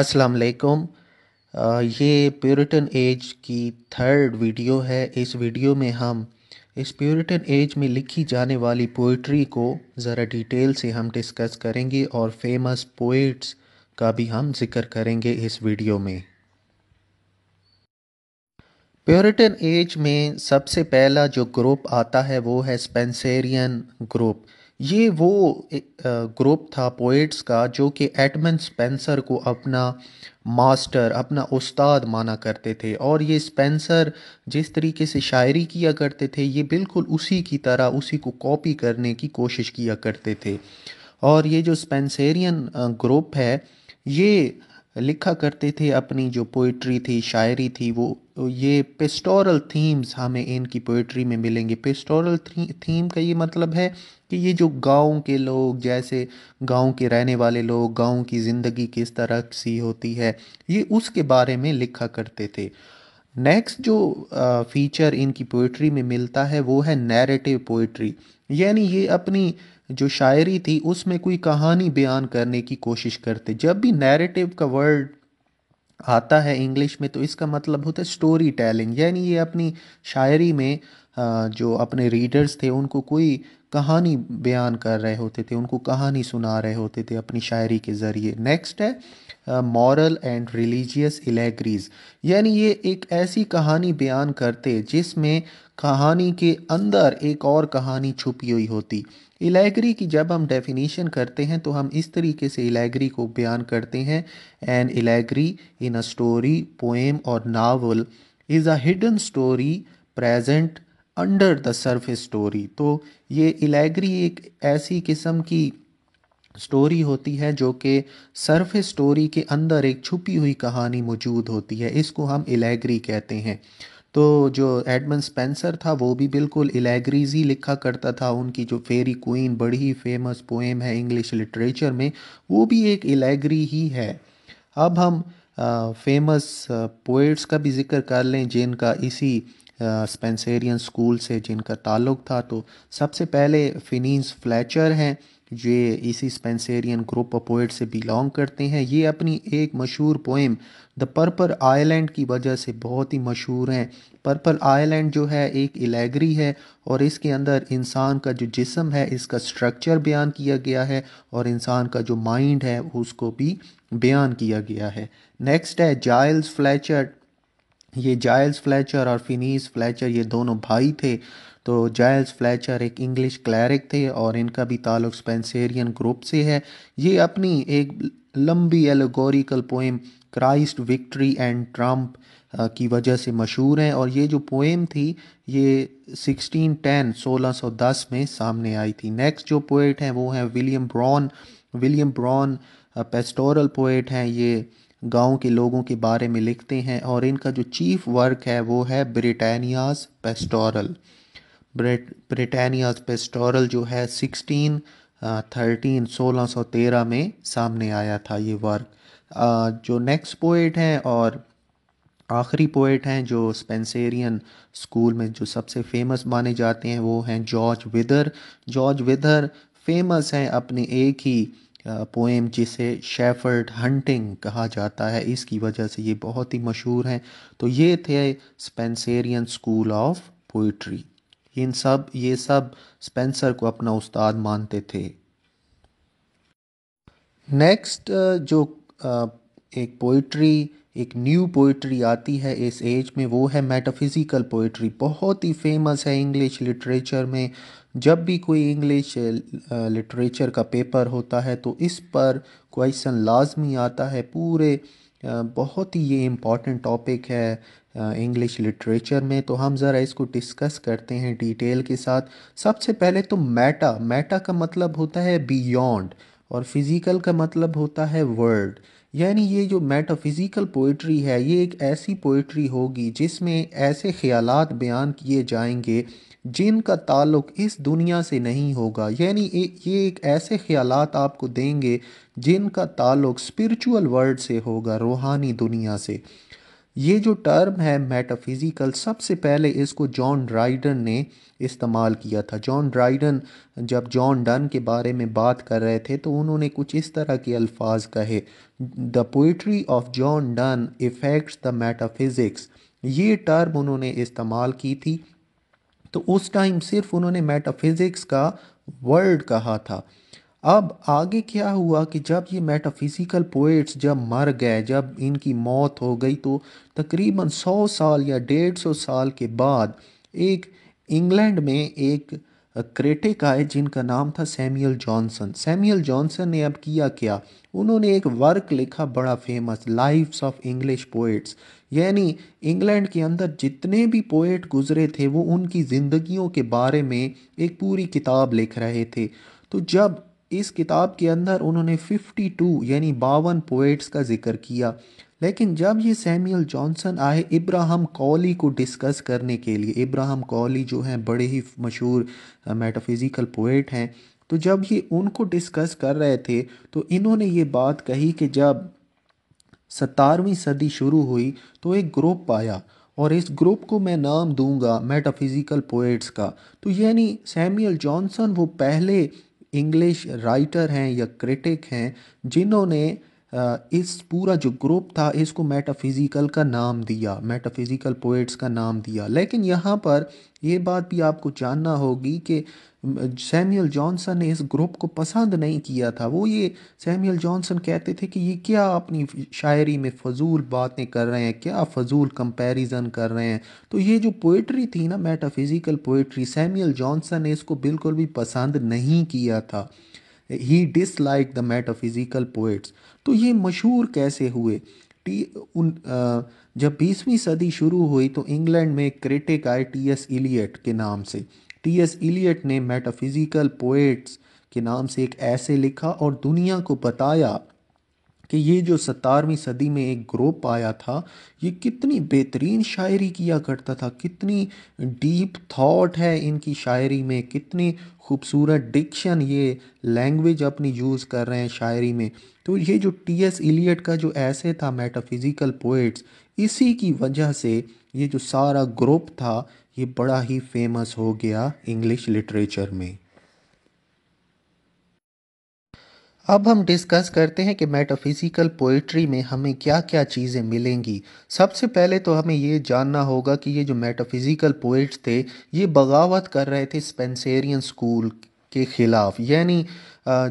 अस्सलाम वालेकुम ये प्यूरिटन एज की थर्ड वीडियो है इस वीडियो में हम इस प्यूरिटन एज में लिखी जाने वाली पोइट्री को ज़रा डिटेल से हम डिस्कस करेंगे और फेमस पोइट्स का भी हम जिक्र करेंगे इस वीडियो में प्योरिटन एज में सबसे पहला जो ग्रुप आता है वो है स्पेंसेरियन ग्रुप ये वो ग्रुप था पोइट्स का जो कि एडमन स्पेंसर को अपना मास्टर अपना उस्ताद माना करते थे और ये स्पेंसर जिस तरीके से शायरी किया करते थे ये बिल्कुल उसी की तरह उसी को कॉपी करने की कोशिश किया करते थे और ये जो स्पेंसेरियन ग्रुप है ये लिखा करते थे अपनी जो पोइट्री थी शायरी थी वो तो ये पेस्टोरल थीम्स हमें इनकी पोइट्री में मिलेंगे पेस्टोरल थीम का ये मतलब है कि ये जो गांव के लोग जैसे गांव के रहने वाले लोग गांव की ज़िंदगी किस तरह सी होती है ये उसके बारे में लिखा करते थे नेक्स्ट जो फीचर इनकी पोइट्री में मिलता है वो है नैरेटिव पोइट्री यानी ये अपनी जो शायरी थी उसमें कोई कहानी बयान करने की कोशिश करते जब भी नैरेटिव का वर्ड आता है इंग्लिश में तो इसका मतलब होता है स्टोरी टेलिंग यानी ये अपनी शायरी में जो अपने रीडर्स थे उनको कोई कहानी बयान कर रहे होते थे उनको कहानी सुना रहे होते थे अपनी शायरी के ज़रिए नेक्स्ट है मॉरल एंड रिलीजियस एलेग्रीज यानी ये एक ऐसी कहानी बयान करते जिसमें कहानी के अंदर एक और कहानी छुपी हुई होती इलाइगरी की जब हम डेफिनेशन करते हैं तो हम इस तरीके से इलाइगरी को बयान करते हैं an allegory in a story poem और novel is a hidden story present under the surface story तो ये इलाइगरी एक ऐसी किस्म की स्टोरी होती है जो कि सर्फ स्टोरी के अंदर एक छुपी हुई कहानी मौजूद होती है इसको हम इलेगरी कहते हैं तो जो एडमन स्पेंसर था वो भी बिल्कुल इलेगरीज ही लिखा करता था उनकी जो फेरी क्वीन बड़ी ही फेमस पोएम है इंग्लिश लिटरेचर में वो भी एक इलेगरी ही है अब हम फेमस पोइट्स का भी जिक्र कर लें जिनका इसी स्पेंसेरियन स्कूल से जिनका ताल्लुक़ था तो सबसे पहले फिनीस फ्लैचर हैं ये इसी स्पेंसेरियन ग्रुप ऑफ पोइट से बिलोंग करते हैं ये अपनी एक मशहूर पोइम द पर्पल आइलैंड की वजह से बहुत ही मशहूर हैं पर्पल आइलैंड जो है एक एलेगरी है और इसके अंदर इंसान का जो जिसम है इसका स्ट्रक्चर बयान किया गया है और इंसान का जो माइंड है उसको भी बयान किया गया है नेक्स्ट है जाइल्स फ्लैचर ये जाइल्स फ्लैचर और फिनीस फ्लैचर ये दोनों भाई थे तो जायल्स फ्लैचर एक इंग्लिश क्लैरिक थे और इनका भी ताल्लुक स्पेंसेरियन ग्रुप से है ये अपनी एक लंबी allegorical poem Christ victory and triumph की वजह से मशहूर हैं और ये जो पोएम थी ये 1610 1610 में सामने आई थी नेक्स्ट जो पोएट हैं वो हैं William Browne William Browne pastoral poet हैं ये गांव के लोगों के बारे में लिखते हैं और इनका जो चीफ वर्क है वो है ब्रिटानियाज पेस्टोरल ब्रिटानिया पेस्टोरल जो है सिक्सटीन थर्टीन uh, सोलह सौ तेरह में सामने आया था ये वर्क uh, जो नेक्स्ट पोइट हैं और आखिरी पोइट हैं जो स्पेंसेरियन स्कूल में जो सबसे फेमस माने जाते हैं वो हैं George Wither George Wither famous हैं अपने एक ही पोएम uh, जिसे शेफर्ड हंटिंग कहा जाता है इसकी वजह से ये बहुत ही मशहूर हैं तो ये थे स्पेंसेरियन स्कूल ऑफ पोइट्री इन सब ये सब स्पेंसर को अपना उस्ताद मानते थे नेक्स्ट uh, जो uh, एक पोइट्री एक न्यू पोइट्री आती है इस एज में वो है मेटाफिज़िकल पोइट्री बहुत ही फेमस है इंग्लिश लिटरेचर में जब भी कोई इंग्लिश लिटरेचर uh, का पेपर होता है तो इस पर क्वेश्चन लाजमी आता है पूरे बहुत ही ये इम्पॉर्टेंट टॉपिक है इंग्लिश लिटरेचर में तो हम ज़रा इसको डिस्कस करते हैं डिटेल के साथ सबसे पहले तो मैटा मैटा का मतलब होता है बियॉन्ड और फिज़िकल का मतलब होता है वर्ड यानी ये जो मेटाफिज़िकल पोइट्री है ये एक ऐसी पोइट्री होगी जिसमें ऐसे ख्याल बयान किए जाएंगे जिनका ताल्लुक इस दुनिया से नहीं होगा यानी ये एक ऐसे ख्याल आपको देंगे जिनका ताल्लुक स्पिरिचुअल वर्ल्ड से होगा रूहानी दुनिया से ये जो टर्म है मेटाफिज़िकल सबसे पहले इसको जॉन ड्राइडन ने इस्तेमाल किया था जॉन ड्राइडन जब जॉन डन के बारे में बात कर रहे थे तो उन्होंने कुछ इस तरह के अल्फाज कहे the poetry of John Donne affects the metaphysics ये टर्म उन्होंने इस्तेमाल की थी तो उस टाइम सिर्फ उन्होंने मेटाफिज़िक्स का वर्ड कहा था अब आगे क्या हुआ कि जब ये मेटाफिज़िकल पोइट्स जब मर गए जब इनकी मौत हो गई तो तकरीबन सौ साल या डेढ़ सौ साल के बाद एक इंग्लैंड में एक क्रिटिक आए जिनका नाम था सैमुअल जॉनसन सैमुअल जॉनसन ने अब किया क्या उन्होंने एक वर्क लिखा बड़ा famous lives of English poets यानी इंग्लैंड के अंदर जितने भी पोइट गुजरे थे वो उनकी ज़िंदगियों के बारे में एक पूरी किताब लिख रहे थे तो जब इस किताब के अंदर उन्होंने 52 यानी बावन पोइट्स का जिक्र किया लेकिन जब ये सैमुअल जॉनसन आए इब्राहम कॉली को डिस्कस करने के लिए इब्राहम कौली जो हैं बड़े ही मशहूर मेटाफिज़िकल पोइट हैं तो जब ये उनको डिस्कस कर रहे थे तो इन्होंने ये बात कही कि जब सतारवीं सदी शुरू हुई तो एक ग्रुप आया और इस ग्रुप को मैं नाम दूंगा मेटाफिज़िकल पोइट्स का तो यानी सैमुअल जॉनसन वो पहले इंग्लिश राइटर हैं या क्रिटिक हैं जिन्होंने इस पूरा जो ग्रुप था इसको मेटाफिज़िकल का नाम दिया मेटाफिज़िकल पोइट्स का नाम दिया लेकिन यहाँ पर यह बात भी आपको जानना होगी कि सैमुअल जॉनसन ने इस ग्रुप को पसंद नहीं किया था वो ये सैमुअल जॉनसन कहते थे कि ये क्या अपनी शायरी में फजूल बातें कर रहे हैं क्या फजूल कंपैरिजन कर रहे हैं तो ये जो पोइट्री थी ना मेटाफिज़िकल पोइट्री सैमुअल जॉनसन ने इसको बिल्कुल भी पसंद नहीं किया था he dislike the metaphysical poets तो ये मशहूर कैसे हुए टी उन जब बीसवीं सदी शुरू हुई तो इंग्लैंड में क्रिटिक आए टी एस इलियट के नाम से टी एस इलियट ने मेटाफिज़िकल पोइट्स के नाम से एक ऐसे लिखा और दुनिया को बताया कि ये जो सतारवीं सदी में एक ग्रुप आया था ये कितनी बेहतरीन शायरी किया करता था कितनी डीप थॉट है इनकी शायरी में कितनी खूबसूरत डिक्शन ये लैंग्वेज अपनी यूज़ कर रहे हैं शायरी में तो ये जो टी एस इलियट का जो ऐसे था मेटाफिज़िकल पोइट्स इसी की वजह से ये जो सारा ग्रुप था ये बड़ा ही फेमस हो गया इंग्लिश लिटरेचर में अब हम डिस्कस करते हैं कि मेटाफिज़िकल पोइट्री में हमें क्या क्या चीज़ें मिलेंगी सबसे पहले तो हमें ये जानना होगा कि ये जो मेटाफिज़िकल पोइट्स थे ये बगावत कर रहे थे स्पेंसेरियन स्कूल के ख़िलाफ़ यानी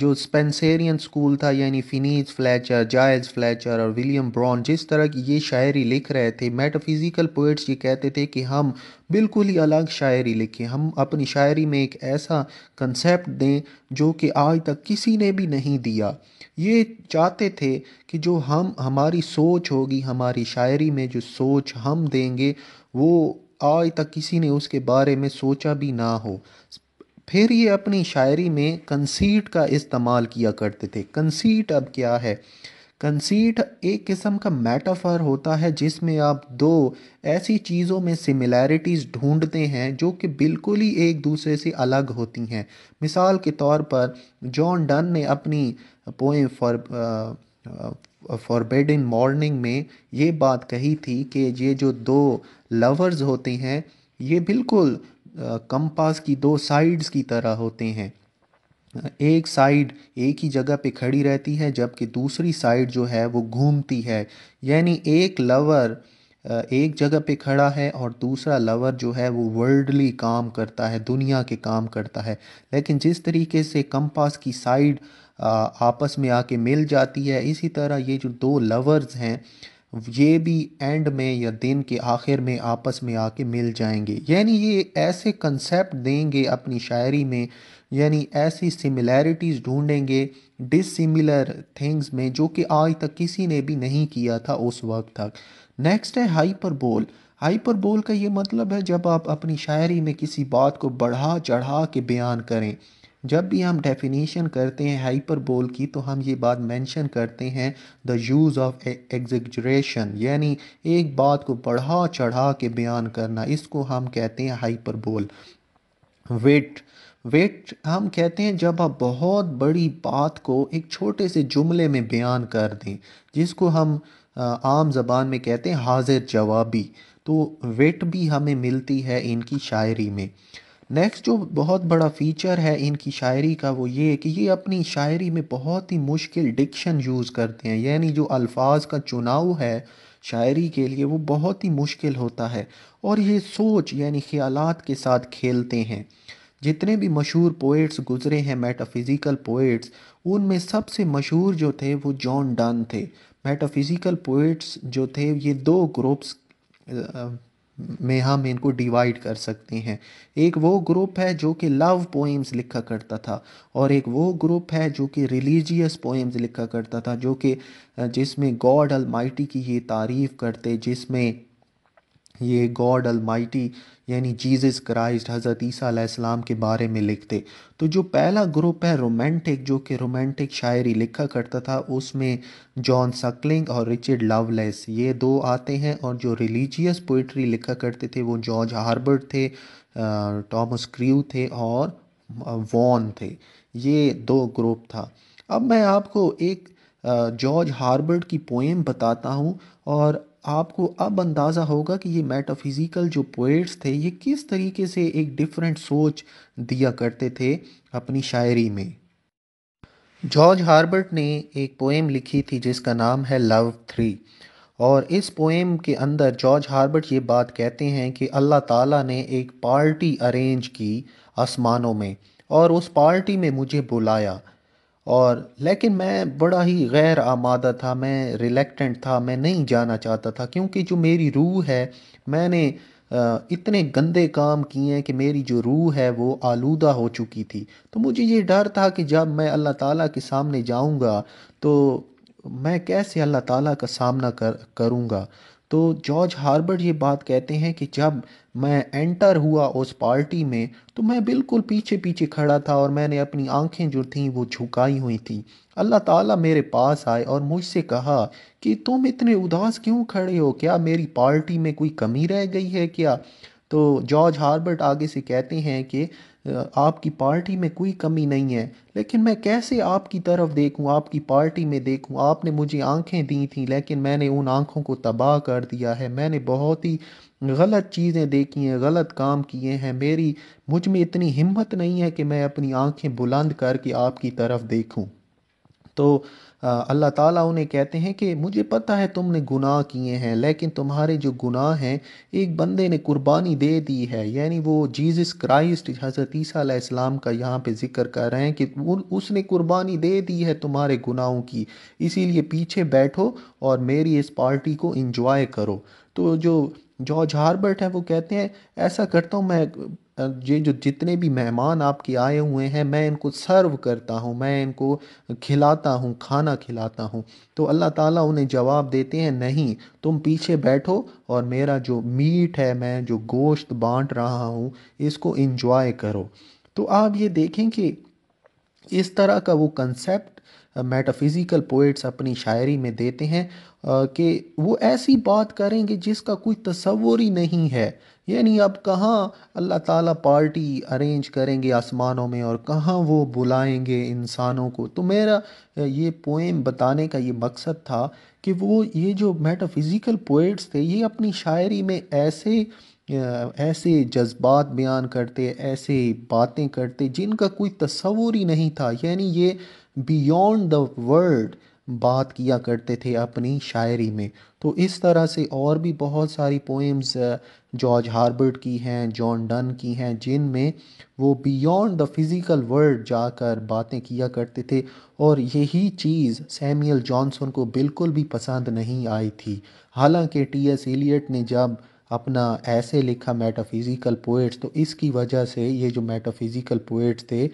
जो स्पेंसेरियन स्कूल था यानी फिनीज फ्लैचर जायज़ फ्लैचर और विलियम ब्राउन जिस तरह की ये शायरी लिख रहे थे मेटाफिज़िकल पोइट्स ये कहते थे कि हम बिल्कुल ही अलग शायरी लिखें हम अपनी शायरी में एक ऐसा कंसेप्ट दें जो कि आज तक किसी ने भी नहीं दिया ये चाहते थे कि जो हम हमारी सोच होगी हमारी शायरी में जो सोच हम देंगे वो आज तक किसी ने उसके बारे में सोचा भी ना हो फिर ये अपनी शायरी में कंसीट का इस्तेमाल किया करते थे कंसीट अब क्या है कंसीट एक किस्म का मेटाफर होता है जिसमें आप दो ऐसी चीज़ों में सिमिलैरिटीज़ ढूंढते हैं जो कि बिल्कुल ही एक दूसरे से अलग होती हैं मिसाल के तौर पर जॉन डन ने अपनी poem for forbidding mourning में ये बात कही थी कि ये जो दो लवर्स होते हैं ये बिल्कुल कंपास की दो साइड्स की तरह होते हैं एक साइड एक ही जगह पे खड़ी रहती है जबकि दूसरी साइड जो है वो घूमती है यानी एक लवर एक जगह पे खड़ा है और दूसरा लवर जो है वो वर्ल्डली काम करता है दुनिया के काम करता है लेकिन जिस तरीके से कंपास की साइड आपस में आके मिल जाती है इसी तरह ये जो दो लवर्स हैं ये भी एंड में या दिन के आखिर में आपस में आके मिल जाएंगे यानी ये ऐसे कंसेप्ट देंगे अपनी शायरी में यानी ऐसी सिमिलैरिटीज़ ढूंढेंगे डिसिमिलर थिंग्स में जो कि आज तक किसी ने भी नहीं किया था उस वक्त तक नेक्स्ट है हाइपरबोल हाइपरबोल का ये मतलब है जब आप अपनी शायरी में किसी बात को बढ़ा चढ़ा के बयान करें जब भी हम डेफिनेशन करते हैं हाइपरबोल की तो हम ये बात मेंशन करते हैं द यूज़ ऑफ एग्जग्रेशन यानी एक बात को बढ़ा चढ़ा के बयान करना इसको हम कहते हैं हाइपरबोल वेट वेट हम कहते हैं जब आप बहुत बड़ी बात को एक छोटे से जुमले में बयान कर दें जिसको हम आम जबान में कहते हैं हाजिर जवाबी तो वेट भी हमें मिलती है इनकी शायरी में नेक्स्ट जो बहुत बड़ा फीचर है इनकी शायरी का वो ये कि ये अपनी शायरी में बहुत ही मुश्किल डिक्शन यूज़ करते हैं यानी जो अल्फाज का चुनाव है शायरी के लिए वो बहुत ही मुश्किल होता है और ये सोच यानी ख्याल के साथ खेलते हैं जितने भी मशहूर पोइट्स गुजरे हैं मेटाफिज़िकल पोइट्स उनमें सबसे मशहूर जो थे वो जॉन डन थे मेटाफिज़िकल पोइट्स जो थे ये दो ग्रुप्स में हम इनको डिवाइड कर सकते हैं एक वो ग्रुप है जो कि लव पोइम्स लिखा करता था और एक वो ग्रुप है जो कि रिलीजियस पोइम्स लिखा करता था जो कि जिसमें गॉड अलमाइटी की ये तारीफ़ करते जिसमें ये गॉड अलमाइटी यानी जीसस क्राइस्ट हज़रत ईसीम के बारे में लिखते तो जो पहला ग्रुप है रोमांटिक जो कि रोमांटिक शायरी लिखा करता था उसमें जॉन सकलिंग और रिचर्ड लवलेस ये दो आते हैं और जो रिलीजियस पोइट्री लिखा करते थे वो जॉर्ज हार्बर्ट थे टॉमस क्रीव थे और वॉन थे ये दो ग्रुप था अब मैं आपको एक जॉर्ज हार्बर्ट की पोएम बताता हूँ और आपको अब अंदाज़ा होगा कि ये मेटाफिज़िकल जो पोइट्स थे ये किस तरीके से एक डिफरेंट सोच दिया करते थे अपनी शायरी में जॉर्ज हार्बर्ट ने एक पोएम लिखी थी जिसका नाम है लव थ्री और इस पोएम के अंदर जॉर्ज हार्बर्ट ये बात कहते हैं कि अल्लाह ताला ने एक पार्टी अरेंज की आसमानों में और उस पार्टी में मुझे बुलाया और लेकिन मैं बड़ा ही गैर आमादा था मैं रिलेक्टेंट था मैं नहीं जाना चाहता था क्योंकि जो मेरी रूह है मैंने इतने गंदे काम किए हैं कि मेरी जो रूह है वो आलूदा हो चुकी थी तो मुझे ये डर था कि जब मैं अल्लाह ताला के सामने जाऊंगा तो मैं कैसे अल्लाह ताला का सामना कर करूँगा तो जॉर्ज हार्बर्ड ये बात कहते हैं कि जब मैं एंटर हुआ उस पार्टी में तो मैं बिल्कुल पीछे पीछे खड़ा था और मैंने अपनी आंखें जो थीं वो झुकाई हुई थी अल्लाह ताला मेरे पास आए और मुझसे कहा कि तुम इतने उदास क्यों खड़े हो क्या मेरी पार्टी में कोई कमी रह गई है क्या तो जॉर्ज हार्बर्ट आगे से कहते हैं कि आपकी पार्टी में कोई कमी नहीं है लेकिन मैं कैसे आपकी तरफ देखूं आपकी पार्टी में देखूं आपने मुझे आंखें दी थीं लेकिन मैंने उन आंखों को तबाह कर दिया है मैंने बहुत ही गलत चीज़ें देखी हैं गलत काम किए हैं मेरी मुझ में इतनी हिम्मत नहीं है कि मैं अपनी आंखें बुलंद करके आपकी तरफ देखूं तो अल्लाह ताला उन्हें कहते हैं कि मुझे पता है तुमने गुनाह किए हैं लेकिन तुम्हारे जो गुनाह हैं एक बंदे ने कुर्बानी दे दी है यानी वो जीसस क्राइस्ट हज़रत ईसीम का यहाँ पे ज़िक्र कर रहे हैं कि उसने कुर्बानी दे दी है तुम्हारे गुनाहों की इसीलिए पीछे बैठो और मेरी इस पार्टी को इंजॉय करो तो जो जॉर्ज हार्बर्ट है वो कहते हैं ऐसा करता हूँ मैं ये जो जितने भी मेहमान आपके आए हुए हैं मैं इनको सर्व करता हूँ मैं इनको खिलाता हूँ खाना खिलाता हूँ तो अल्लाह ताला उन्हें जवाब देते हैं नहीं तुम पीछे बैठो और मेरा जो मीट है मैं जो गोश्त बांट रहा हूँ इसको इन्जॉय करो तो आप ये देखें कि इस तरह का वो कंसेप्ट मेटाफिज़िकल पोइट्स अपनी शायरी में देते हैं कि वो ऐसी बात करेंगे जिसका कोई तस्वुर ही नहीं है यानी अब कहाँ अल्लाह ताला पार्टी अरेंज करेंगे आसमानों में और कहाँ वो बुलाएंगे इंसानों को तो मेरा ये पोएम बताने का ये मकसद था कि वो ये जो मेटाफिज़िकल पोइट्स थे ये अपनी शायरी में ऐसे ऐसे जज्बात बयान करते ऐसे बातें करते जिनका कोई तस्वूर ही नहीं था यानी ये बियॉन्ड द वर्ल्ड बात किया करते थे अपनी शायरी में तो इस तरह से और भी बहुत सारी पोएम्स जॉर्ज हार्बर्ट की हैं जॉन डन की हैं जिन में वो बियॉन्ड द फिज़िकल वर्ल्ड जाकर बातें किया करते थे और यही चीज़ सैमुअल जॉनसन को बिल्कुल भी पसंद नहीं आई थी हालांकि टी एस एलियट ने जब अपना ऐसे लिखा मेटाफिज़िकल पोइट्स तो इसकी वजह से ये जो मेटाफिज़िकल पोइट्स थे ये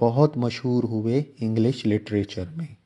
बहुत मशहूर हुए इंग्लिश लिटरेचर में